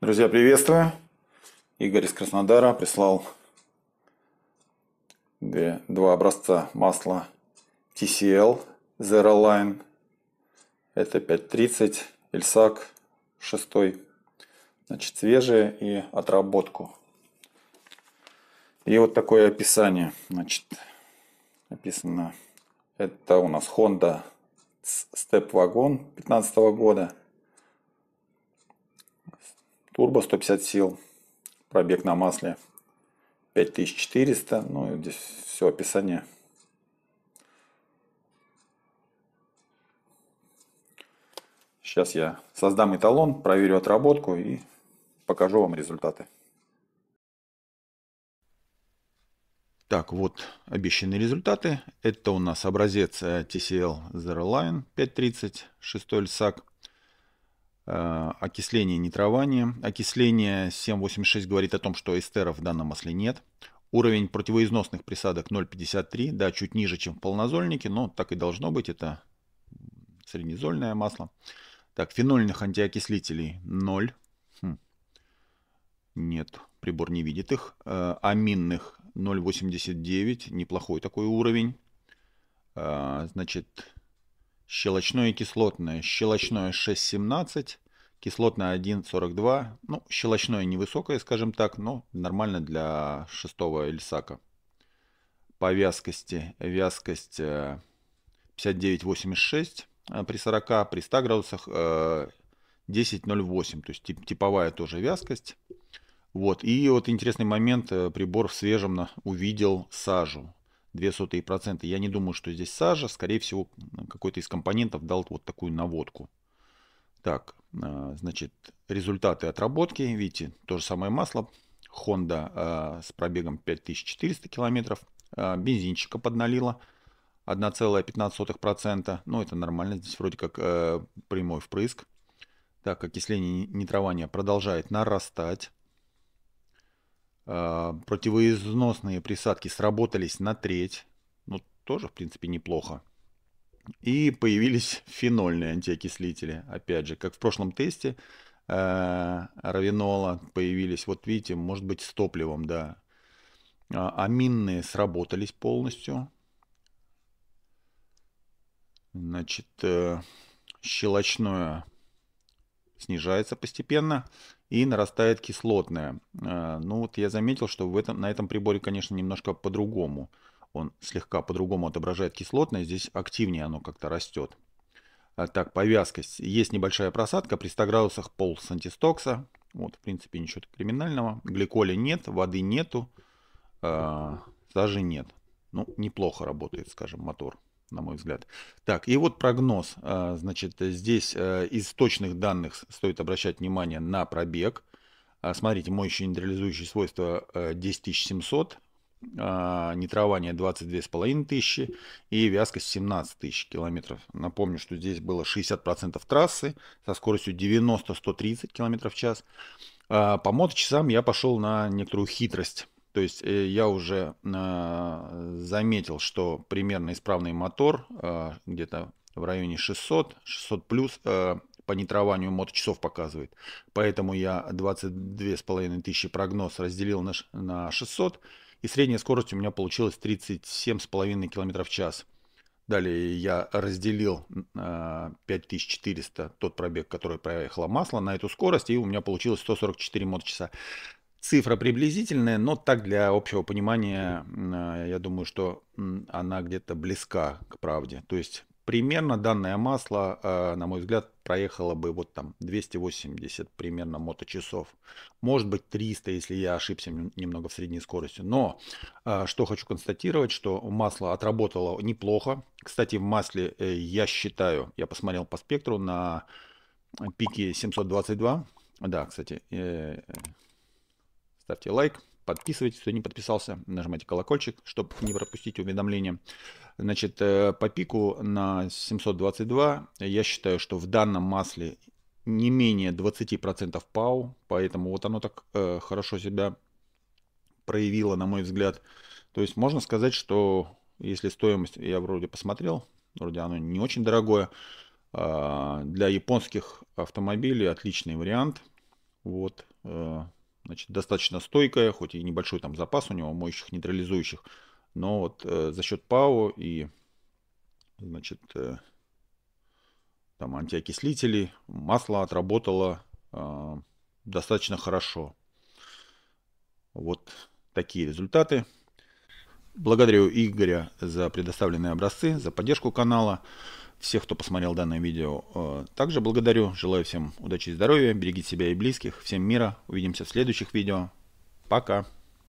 Друзья, приветствую. Игорь из Краснодара прислал два образца масла TCL Zero Line. Это 5.30, Эльсак 6. Значит, свежие и отработку. И вот такое описание. Значит, написано: Это у нас Honda Step Wagon 2015 года. Турбо 150 сил, пробег на масле 5400. Ну, здесь все описание. Сейчас я создам эталон, проверю отработку и покажу вам результаты. Так, вот обещанные результаты. Это у нас образец э, TCL Zero Line 530, 6 льсак. Э, окисление нитрования. Окисление 7.86 говорит о том, что эстеров в данном масле нет. Уровень противоизносных присадок 0.53, да, чуть ниже, чем в полнозольнике, но так и должно быть, это среднезольное масло. Так, фенольных антиокислителей 0. Хм. Нет, прибор не видит их. Э, аминных 0.89, неплохой такой уровень. Э, значит, щелочное и кислотное. Щелочное 6,17, кислотное 1,42. Ну, щелочное невысокое, скажем так, но нормально для шестого Эльсака. По вязкости. Вязкость 59,86 э, э, при 40, при 100 градусах 10,08. Э, То есть типовая тоже вязкость. Вот. И вот интересный момент. Прибор в свежем увидел сажу. 0,02%. Я не думаю, что здесь сажа. Скорее всего, какой-то из компонентов дал вот такую наводку. Так, э, значит, результаты отработки. Видите, то же самое масло. Honda э, с пробегом 5400 километров. Э, бензинчика подналила 1,15%. Ну, это нормально. Здесь вроде как прямой впрыск. Так, окисление нитрования продолжает нарастать. Противоизносные присадки сработались на треть. Ну, тоже, в принципе, неплохо. И появились фенольные антиокислители. Опять же, как в прошлом тесте э, равинола появились. Вот видите, может быть с топливом, да. А, аминные сработались полностью. Значит, э, щелочное снижается постепенно и нарастает кислотное. Э, ну вот я заметил, что в этом, на этом приборе, конечно, немножко по-другому он слегка по-другому отображает кислотное, здесь активнее оно как-то растет. А, так, повязкость Есть небольшая просадка, при 100 градусах пол сантистокса. Вот, в принципе, ничего криминального. Гликоля нет, воды нету, даже а, нет. Ну, неплохо работает, скажем, мотор, на мой взгляд. Так, и вот прогноз. А, значит, здесь э, из точных данных стоит обращать внимание на пробег. Смотрите, моющие нейтрализующие свойства 10700, э, а, нитрование 22,5 тысячи и вязкость 17 тысяч километров. Напомню, что здесь было 60% трассы со скоростью 90-130 километров в час. А, по моточасам я пошел на некоторую хитрость. То есть э, я уже а, заметил, что примерно исправный мотор где-то в районе 600, 600 плюс по нитрованию моточасов показывает. Поэтому я 22,5 тысячи прогноз разделил на 600 и средняя скорость у меня получилась 37,5 км в час. Далее я разделил 5400 а, тот пробег, который проехало масло, на эту скорость, и у меня получилось 144 моточаса. Цифра приблизительная, но так для общего понимания, а, я думаю, что она где-то близка к правде. То есть примерно данное масло, э, на мой взгляд, проехало бы вот там 280 примерно моточасов. Может быть 300, если я ошибся немного в средней скорости. Но э, что хочу констатировать, что масло отработало неплохо. Кстати, в масле э, я считаю, я посмотрел по спектру на пике 722. Да, кстати, ставьте лайк, Подписывайтесь, кто не подписался, нажимайте колокольчик, чтобы не пропустить уведомления. Значит, э, по пику на 722 я считаю, что в данном масле не менее 20% пау, поэтому вот оно так э, хорошо себя проявило, на мой взгляд. То есть можно сказать, что если стоимость, я вроде посмотрел, вроде оно не очень дорогое, э, для японских автомобилей отличный вариант. Вот, э, Значит, достаточно стойкая, хоть и небольшой там запас у него моющих нейтрализующих, но вот э, за счет ПАО и значит э, там антиокислителей масло отработало э, достаточно хорошо. Вот такие результаты. Благодарю Игоря за предоставленные образцы, за поддержку канала, всех, кто посмотрел данное видео. Э, также благодарю, желаю всем удачи и здоровья, берегите себя и близких, всем мира, увидимся в следующих видео. Пока!